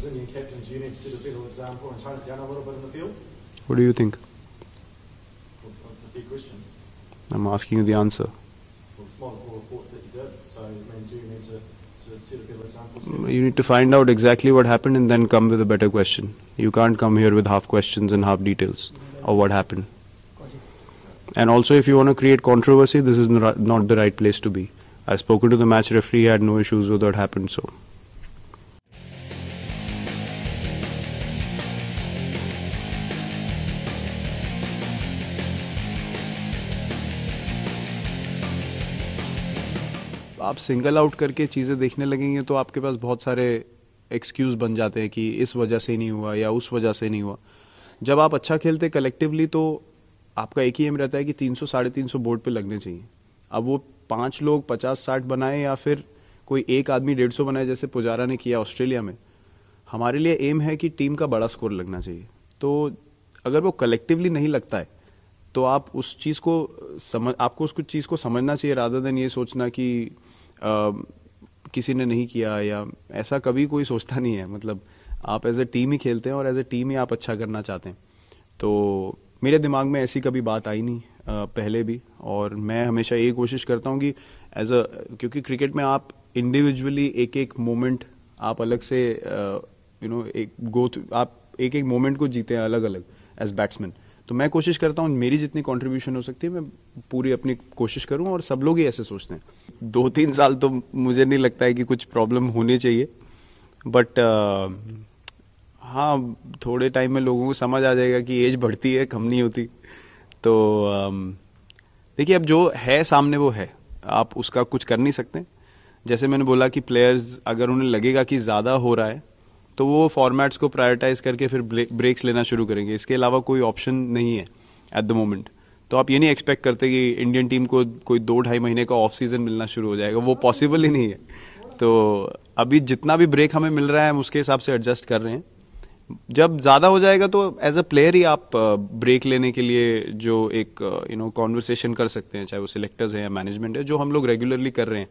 Brazilian captains, you need to set a better example and tone it down a little bit in the field? What do you think? Well, that's a big question. I'm asking you the answer. Well, it's multiple reports that you did, so I mean, do you need to, to set a better example? You need to find out exactly what happened and then come with a better question. You can't come here with half questions and half details of what happened. And also, if you want to create controversy, this is not the right place to be. I spoke to the match referee, he had no issues with what happened, so. आप single out करके चीज़ें देखने लगेंगे तो आपके पास बहुत सारे excuse बन जाते हैं कि इस वजह से नहीं हुआ या उस वजह से नहीं हुआ जब आप अच्छा खेलते कलेक्टिवली तो आपका एक ही एम रहता है कि तीन सौ साढ़े तीन सौ बोर्ड पर लगने चाहिए अब वो पाँच लोग पचास साठ बनाए या फिर कोई एक आदमी डेढ़ सौ बनाए जैसे पुजारा ने किया ऑस्ट्रेलिया में हमारे लिए एम है कि टीम का बड़ा स्कोर लगना चाहिए तो अगर वो कलेक्टिवली नहीं लगता है तो आप उस चीज़ को समझ आपको उस कुछ चीज़ को समझना चाहिए राधा देन ये सोचना कि किसी ने नहीं किया या ऐसा कभी कोई सोचता नहीं है मतलब आप एज ए टीम ही खेलते हैं और एज ए टीम ही आप अच्छा करना चाहते हैं तो मेरे दिमाग में ऐसी कभी बात आई नहीं पहले भी और मैं हमेशा यही कोशिश करता हूँ कि एज अ क्योंकि क्रिकेट में आप इंडिविजुअली एक एक मोमेंट आप अलग से यू नो एक गो आप एक एक मोमेंट को जीते हैं अलग अलग एज बैट्समैन तो मैं कोशिश करता हूँ मेरी जितनी कॉन्ट्रीब्यूशन हो सकती है मैं पूरी अपनी कोशिश करूँ और सब लोग ही ऐसे सोचते हैं दो तीन साल तो मुझे नहीं लगता है कि कुछ प्रॉब्लम होनी चाहिए बट uh, हाँ थोड़े टाइम में लोगों को समझ आ जाएगा कि एज बढ़ती है कम नहीं होती तो um, देखिए अब जो है सामने वो है आप उसका कुछ कर नहीं सकते जैसे मैंने बोला कि प्लेयर्स अगर उन्हें लगेगा कि ज़्यादा हो रहा है तो वो फॉर्मेट्स को प्रायोरिटाइज करके फिर ब्रेक्स लेना शुरू करेंगे इसके अलावा कोई ऑप्शन नहीं है एट द मोमेंट तो आप ये नहीं एक्सपेक्ट करते कि इंडियन टीम को कोई दो ढाई महीने का ऑफ सीजन मिलना शुरू हो जाएगा वो पॉसिबल ही नहीं है तो अभी जितना भी ब्रेक हमें मिल रहा है हम उसके हिसाब से एडजस्ट कर रहे हैं जब ज़्यादा हो जाएगा तो एज अ प्लेयर ही आप ब्रेक लेने के लिए जो एक यू नो कॉन्वर्सेशन कर सकते हैं चाहे वो सिलेक्टर्स हैं या मैनेजमेंट है जो हम लोग रेगुलरली कर रहे हैं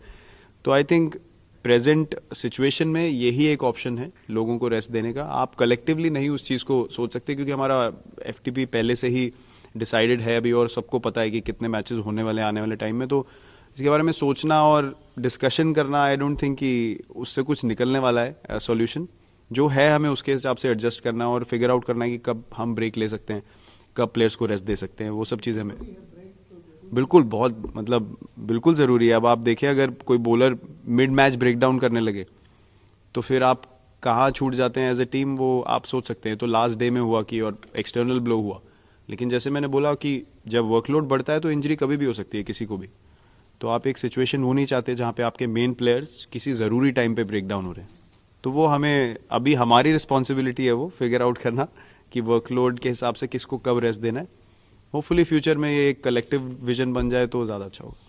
तो आई थिंक प्रेजेंट सिचुएशन में यही एक ऑप्शन है लोगों को रेस्ट देने का आप कलेक्टिवली नहीं उस चीज़ को सोच सकते क्योंकि हमारा एफ पहले से ही डिसाइडेड है अभी और सबको पता है कि कितने मैचेस होने वाले आने वाले टाइम में तो इसके बारे में सोचना और डिस्कशन करना आई डोंट थिंक कि उससे कुछ निकलने वाला है सोल्यूशन uh, जो है हमें उसके हिसाब से एडजस्ट करना और फिगर आउट करना है कि कब हम ब्रेक ले सकते हैं कब प्लेयर्स को रेस्ट दे सकते हैं वो सब चीज़ें हमें बिल्कुल बहुत मतलब बिल्कुल ज़रूरी है अब आप देखें अगर कोई bowler mid match break down करने लगे तो फिर आप कहाँ छूट जाते हैं एज ए टीम वो आप सोच सकते हैं तो लास्ट डे में हुआ कि और एक्सटर्नल ब्लो हुआ लेकिन जैसे मैंने बोला कि जब वर्कलोड बढ़ता है तो इंजरी कभी भी हो सकती है किसी को भी तो आप एक सिचुएशन वो नहीं चाहते जहाँ पे आपके मेन प्लेयर्स किसी ज़रूरी टाइम पे ब्रेकडाउन हो रहे हैं तो वो हमें अभी हमारी रिस्पॉन्सिबिलिटी है वो फिगर आउट करना कि वर्कलोड के हिसाब से किसको कब रेस्ट देना है होपफुली फ्यूचर में ये एक कलेक्टिव विजन बन जाए तो ज़्यादा अच्छा होगा